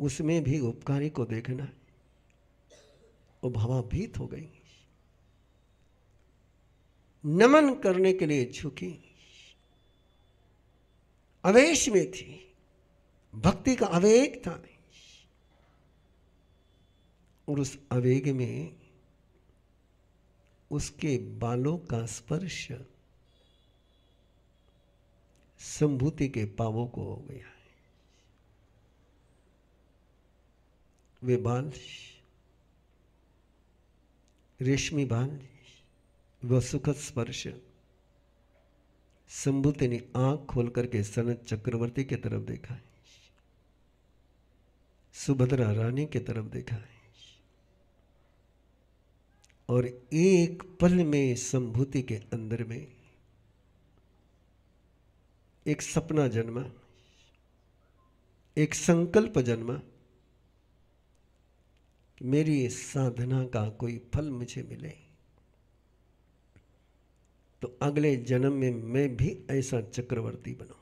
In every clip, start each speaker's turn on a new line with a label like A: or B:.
A: उसमें भी उपकारी को देखना वो भावाभीत हो गई नमन करने के लिए झुकी आवेश में थी भक्ति का आवेग था और उस आवेग में उसके बालों का स्पर्श संभूति के पावों को हो गया वे बालिश रेशमी बालिश व सुखद स्पर्श शंभु तेनी आंख खोल करके सनत चक्रवर्ती के तरफ देखा है सुभद्रा रानी के तरफ देखा है और एक पल में संभूति के अंदर में एक सपना जन्मा एक संकल्प जन्मा मेरी इस साधना का कोई फल मुझे मिले तो अगले जन्म में मैं भी ऐसा चक्रवर्ती बनू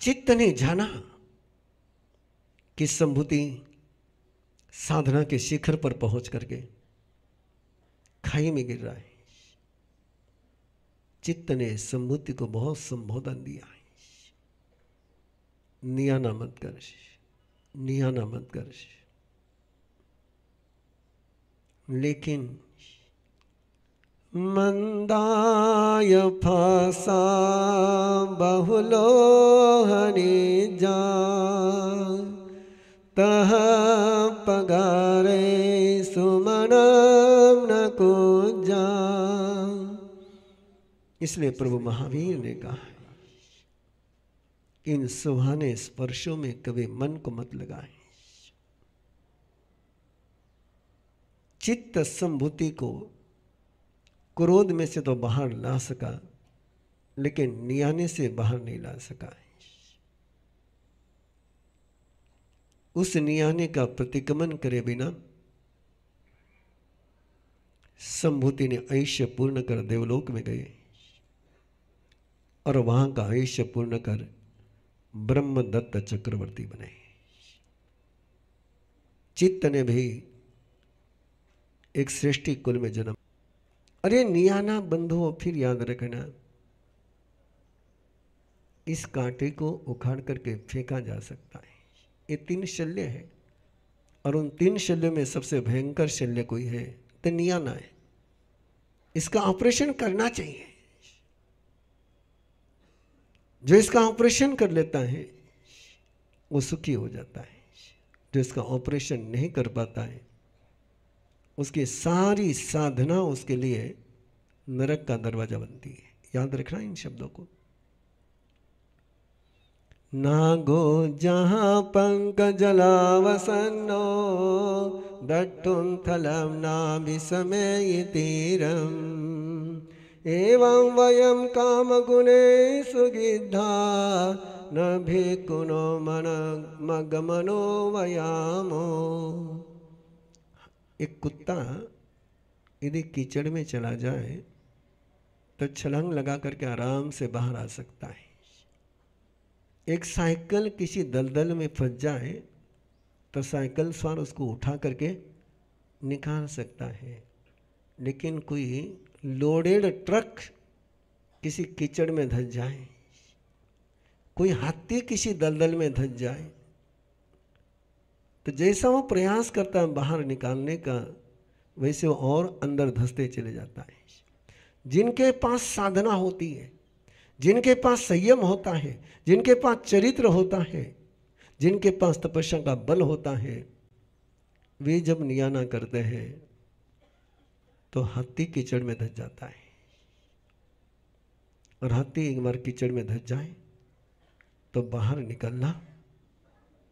A: चित्त ने जाना कि संभूति साधना के शिखर पर पहुंच करके खाई में गिर रहा है चित्त ने संभूति को बहुत संबोधन दिया है मत મત કરશ નિયાના મત કરશ लेकिन मंदाय फासा बहुलो हने जा तह पगारे सुमनम न को जा इसलिए प्रभु महावीर ने कहा इन सुहाने स्पर्शों में कभी मन को मत लगाए चित्त संभूति को क्रोध में से तो बाहर ला सका लेकिन नियाने से बाहर नहीं ला सका उस नियाने का प्रतिक्रमण करे बिना संभूति ने आयुष्य पूर्ण कर देवलोक में गए और वहां का आयुष्य पूर्ण कर ब्रह्मदत्त चक्रवर्ती बने चित्त ने भी एक श्रेष्ठी कुल में जन्म अरे नियाना बंधु फिर याद रखना इस कांटे को उखाड़ करके फेंका जा सकता है ये तीन शल्य है और उन तीन शल्यों में सबसे भयंकर शल्य कोई है तो नियाना है इसका ऑपरेशन करना चाहिए जो इसका ऑपरेशन कर लेता है वो सुखी हो जाता है जो इसका ऑपरेशन नहीं कर पाता है उसकी सारी साधना उसके लिए नरक का दरवाजा बनती है याद रखना इन शब्दों को नागो जहाँ पंक थलम ना भी समय तीरम एवं काम गुणे सुगिद्धा न कुनो मन मगमनो वयामो एक कुत्ता यदि कीचड़ में चला जाए तो छलंग लगा करके आराम से बाहर आ सकता है एक साइकिल किसी दलदल में फंस जाए तो साइकिल सवार उसको उठा करके निकाल सकता है लेकिन कोई लोडेड ट्रक किसी कीचड़ में धस जाए कोई हाथी किसी दलदल में धस जाए तो जैसा वो प्रयास करता है बाहर निकालने का वैसे वो और अंदर धंसते चले जाता है जिनके पास साधना होती है जिनके पास संयम होता है जिनके पास चरित्र होता है जिनके पास तपस्या का बल होता है वे जब नियाना करते हैं तो हाथी कीचड़ में धस जाता है और हाथी एक बार कीचड़ में धस जाए तो बाहर निकलना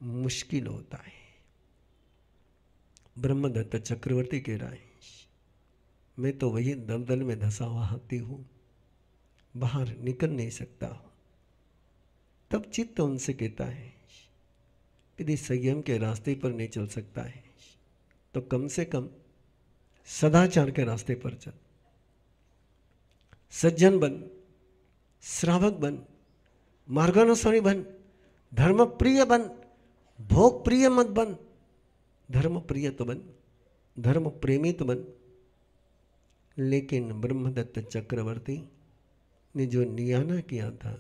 A: मुश्किल होता है ब्रह्मदत्त चक्रवर्ती कह रहा है मैं तो वही दलदल में धसा हुआ हाथी हूं बाहर निकल नहीं सकता हूं तब चित्त उनसे कहता है यदि संयम के रास्ते पर नहीं चल सकता है तो कम से कम सदाचार के रास्ते पर चल सज्जन बन श्रावक बन मार्गानुसारी बन धर्म प्रिय बन भोग प्रिय मत बन धर्म प्रिय तो बन धर्म प्रेमी तो बन लेकिन ब्रह्मदत्त चक्रवर्ती ने जो नियाना किया था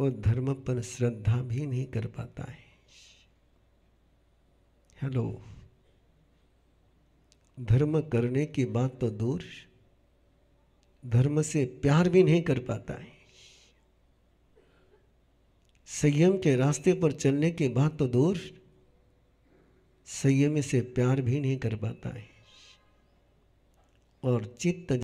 A: वो धर्म पर श्रद्धा भी नहीं कर पाता है हेलो धर्म करने की बात तो दूर धर्म से प्यार भी नहीं कर पाता है संयम के रास्ते पर चलने की बात तो दूर संयम से प्यार भी नहीं कर पाता है और चित्त